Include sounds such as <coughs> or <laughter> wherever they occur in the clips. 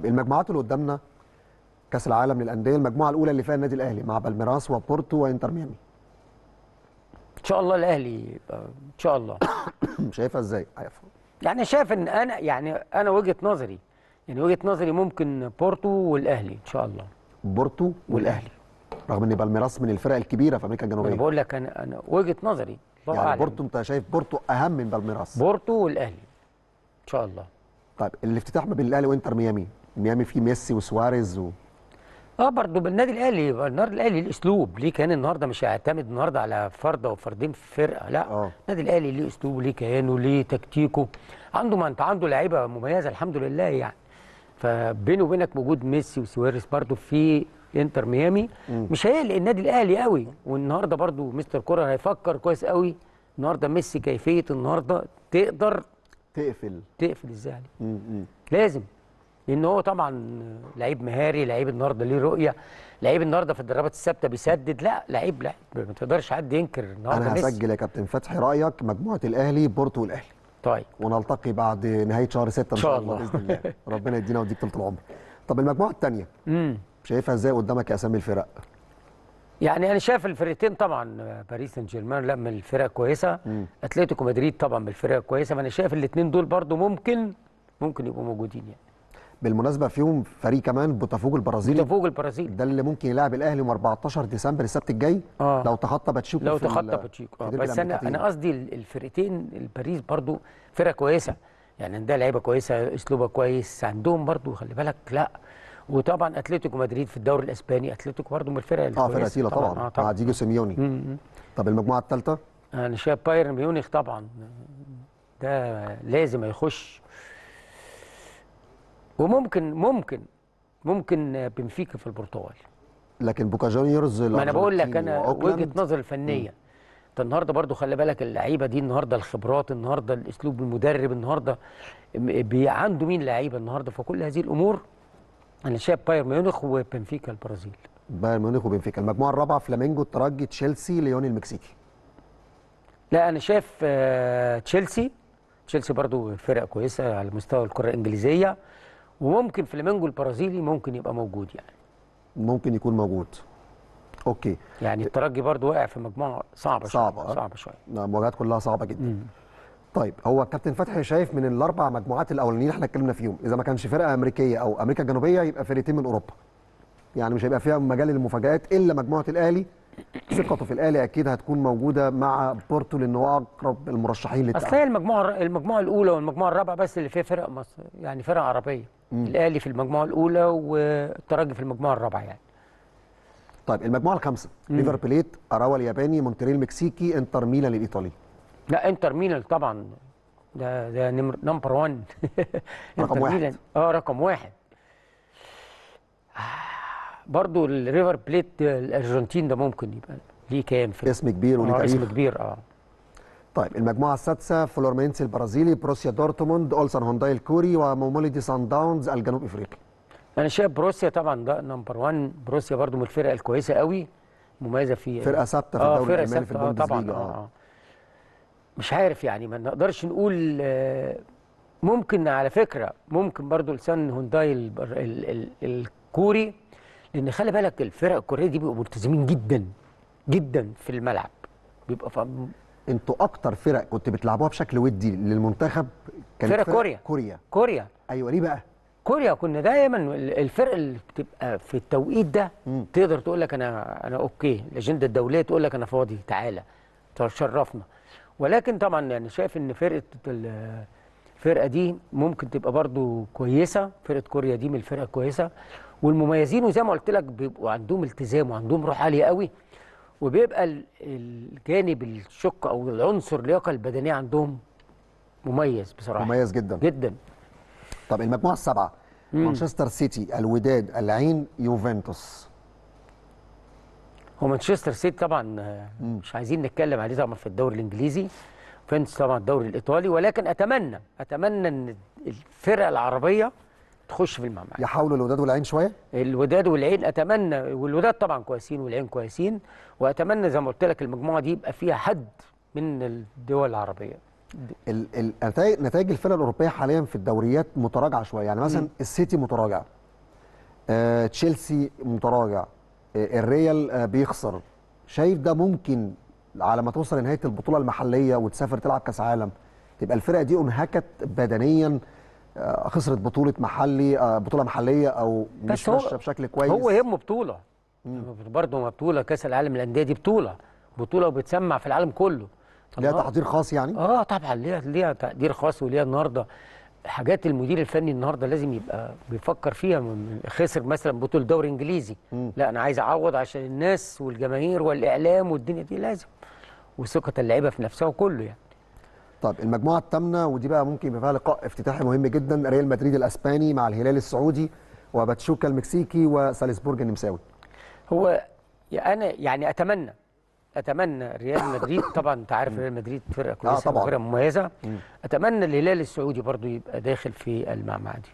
طب المجموعات اللي قدامنا كاس العالم للانديه المجموعه الاولى اللي فيها النادي الاهلي مع بالميراس وبورتو وانتر ميامي ان شاء الله الاهلي ان شاء الله <coughs> شايفها ازاي يعني شايف ان انا يعني انا وجهه نظري يعني وجهه نظري ممكن بورتو والاهلي ان شاء الله بورتو والاهلي رغم ان بالميراس من الفرق الكبيره في امريكا الجنوبيه انا بقول لك انا انا وجهه نظري يعني أعلم. بورتو انت شايف بورتو اهم من بالميراس بورتو والاهلي ان شاء الله طيب الافتتاح ما بين الاهلي وانتر ميامي ميامي فيه ميسي وسواريز و... اه برضه بالنادي الاهلي النهارده الاهلي الاسلوب اسلوب ليه كيان النهارده مش هيعتمد النهارده على فرده وفردين في فرقه لا اه. النادي الاهلي ليه اسلوبه ليه كيانه ليه تكتيكه عنده ما انت عنده لعيبه مميزه الحمد لله يعني فبينه وبينك وجود ميسي وسواريز برضه في انتر ميامي مش هيقلق النادي الاهلي قوي والنهارده برضه مستر كولر هيفكر كويس قوي النهارده ميسي كيفيه النهارده تقدر تقفل تقفل ازاي لازم لان هو طبعا لعيب مهاري لعيب النهارده ليه رؤيه لعيب النهارده في الضربات الثابته بيسدد لا لعيب لا ما تقدرش حد ينكر النهارده انا هسجل يا كابتن فتحي رايك مجموعه الاهلي بورتو والاهلي طيب ونلتقي بعد نهايه شهر 6 ان شاء الله باذن الله ربنا يدينا ويديك طول العمر طب المجموعه الثانيه شايفها ازاي قدامك يا اسامي الفرق يعني انا شايف الفرقتين طبعا باريس سان جيرمان لا من الفرق كويسه اتلتيكو مدريد طبعا من الفرق كويسه ما انا شايف الاثنين دول برده ممكن ممكن يبقوا موجودين يعني بالمناسبه فيهم فريق كمان بوتافوجو البرازيلي بوتافوجو البرازيلي ده اللي ممكن يلاعب الاهلي يوم 14 ديسمبر السبت الجاي آه. لو تخطى باتشيكو لو تخطى باتشيكو آه. بس انا انا قصدي الفرقتين الباريس برضو فرقه كويسه يعني ده لعيبه كويسه اسلوبها كويس عندهم برضو خلي بالك لا وطبعا اتلتيكو مدريد في الدوري الاسباني اتلتيكو برضو من الفرق الكويسه اه فرقه تقيله طبعا, طبعا. آه طبعا. مع ديجو سيميوني طب المجموعه الثالثه انا شايف بايرن ميونخ طبعا ده لازم هيخش وممكن ممكن ممكن بنفيكا في البرتغال لكن بوكا جونيورز ما انا بقول لك انا وجهه نظري الفنيه انت النهارده برضو خلي بالك اللعيبه دي النهارده الخبرات النهارده الاسلوب المدرب النهارده عنده مين لعيبه النهارده فكل هذه الامور انا شايف بايرن ميونخ وبنفيكا البرازيل بايرن ميونخ وبنفيكا المجموعه الرابعه فلامينجو الترجي تشيلسي ليون المكسيكي لا انا شايف آه، تشيلسي تشيلسي برضو فرق كويسه على مستوى الكره الانجليزيه وممكن فلامينجو البرازيلي ممكن يبقى موجود يعني ممكن يكون موجود اوكي يعني الترجي برضه وقع في مجموعه صعبه آه. صعبه شوية. صعبه شويه المواجهات كلها صعبه جدا مم. طيب هو الكابتن فتحي شايف من الاربع مجموعات الاولانيين اللي احنا اتكلمنا فيهم اذا ما كانش فرقه امريكيه او امريكا الجنوبيه يبقى فرقتين من اوروبا يعني مش هيبقى فيها مجال للمفاجات الا مجموعه الاهلي ثقته في الاهلي اكيد هتكون موجوده مع بورتو لان هو اقرب المرشحين للتاهل اصل هي المجموعه المجموعه الاولى والمجموعه الرابعه بس اللي فيها فرق مصر يعني فرق عربيه الاهلي في المجموعه الاولى والترجي في المجموعه الرابعه يعني طيب المجموعه الخامسه ليفر بليت اراوا الياباني مونتريال المكسيكي انتر ميلان الايطالي لا انتر ميلان طبعا ده ده نمبر 1 <laughs> رقم واحد اه رقم واحد برضو الريفر بليت الارجنتين ده ممكن يبقى ليه كام في اسم كبير وليه آه، اسم كبير اه طيب المجموعه السادسه فلورمينس البرازيلي بروسيا دورتموند اولسن هونداي الكوري وموموليدي سان داونز الجنوب افريقي انا شايف بروسيا طبعا ده نمبر 1 بروسيا برضو من الفرق الكويسه قوي مميزه في فرقه آه، ثابته في الدوري الالماني في آه، البوندسليجا آه, آه. مش عارف يعني ما نقدرش نقول آه ممكن على فكره ممكن برضو لسان هونداي الكوري لان خلي بالك الفرق الكوريه دي بيبقوا ملتزمين جدا جدا في الملعب بيبقى فهم انتوا اكتر فرق كنت بتلعبوها بشكل ودي للمنتخب كانت فرق, فرق كوريا كوريا كوريا ايوه ليه بقى كوريا كنا دايما الفرق اللي بتبقى في التوقيت ده مم. تقدر تقول لك انا انا اوكي الاجنده الدوليه تقول لك انا فاضي تعالى تشرفنا ولكن طبعا يعني شايف ان فرقه الفرقه دي ممكن تبقى برضو كويسه فرقه كوريا دي من الفرق كويسه والمميزين وزي ما قلت لك بيبقوا عندهم التزام وعندهم روح عاليه قوي وبيبقى الجانب الشق او العنصر اللياقه البدنيه عندهم مميز بصراحه مميز جدا جدا طب المجموعه السبعه مانشستر سيتي الوداد العين يوفنتوس هو مانشستر سيتي طبعا آه، مم. مش عايزين نتكلم عليه طبعا في الدوري الانجليزي يوفنتوس طبعا الدوري الايطالي ولكن اتمنى اتمنى ان الفرق العربيه تخش في الملعب يحاولوا الوداد والعين شويه الوداد والعين اتمنى والوداد طبعا كويسين والعين كويسين واتمنى زي ما قلت لك المجموعه دي يبقى فيها حد من الدول العربيه النتائج نتائج الفرق الاوروبيه حاليا في الدوريات متراجعه شويه يعني مثلا م. السيتي متراجع آه، تشيلسي متراجع آه، الريال آه، بيخسر شايف ده ممكن على ما توصل لنهايه البطوله المحليه وتسافر تلعب كاس عالم تبقى الفرقه دي انهكت بدنيا آه، خسرت بطوله محلي آه، بطوله محليه او مش ماشيه بشكل كويس هو يهمه بطوله برضه ما بطوله كاس العالم للانديه دي بطوله بطوله وبتسمع في العالم كله ليها تحضير خاص يعني؟ اه طبعا ليها ليها تقدير خاص وليها النهارده حاجات المدير الفني النهارده لازم يبقى بيفكر فيها خسر مثلا بطوله دوري انجليزي م. لا انا عايز اعوض عشان الناس والجماهير والاعلام والدنيا دي لازم وثقه اللعيبه في نفسها وكله يعني طب المجموعه الثامنه ودي بقى ممكن يبقى فيها لقاء افتتاحي مهم جدا ريال مدريد الاسباني مع الهلال السعودي وباتشوكا المكسيكي وسالزبورج النمساوي هو انا يعني اتمنى اتمنى ريال مدريد <coughs> طبعا انت عارف ريال مدريد فرقه آه، كويسه آه فرقه مميزه اتمنى الهلال السعودي برضو يبقى داخل في المعمعه دي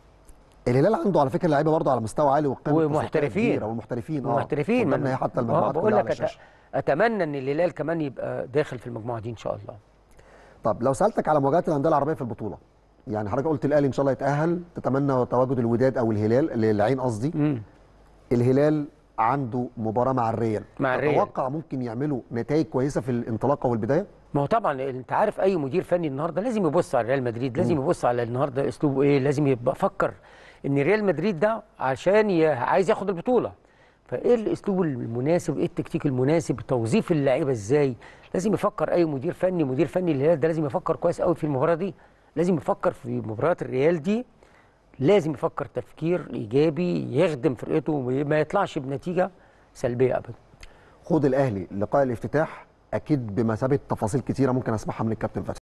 الهلال عنده على فكره لعيبه برضه على مستوى عالي وقيمه ومحترفين ومحترفين اه محترفين اتمنى هي حتى المجموعات آه، بقول لك أتمنى ان الهلال كمان يبقى داخل في المجموعه دي ان شاء الله طب لو سالتك على مواجهه الانديه العربيه في البطوله يعني حضرتك قلت الاهلي ان شاء الله يتاهل تتمنى تواجد الوداد او الهلال العين قصدي الهلال عنده مباراه مع الريال مع الريال تتوقع ممكن يعملوا نتائج كويسه في الانطلاقه والبدايه ما هو طبعا انت عارف اي مدير فني النهارده لازم يبص على ريال مدريد لازم يبص على النهارده اسلوبه ايه لازم يبقى فكر ان ريال مدريد ده عشان عايز ياخد البطوله فايه الاسلوب المناسب ايه التكتيك المناسب توظيف اللعيبه ازاي لازم يفكر اي مدير فني مدير فني الهلال ده لازم يفكر كويس قوي في المباراه دي لازم يفكر في مباراه الريال دي لازم يفكر تفكير ايجابي يخدم فرقته وما يطلعش بنتيجه سلبيه ابدا خد الاهلي لقاء الافتتاح اكيد بمثابه تفاصيل كتيره ممكن اسمعها من الكابتن فتحي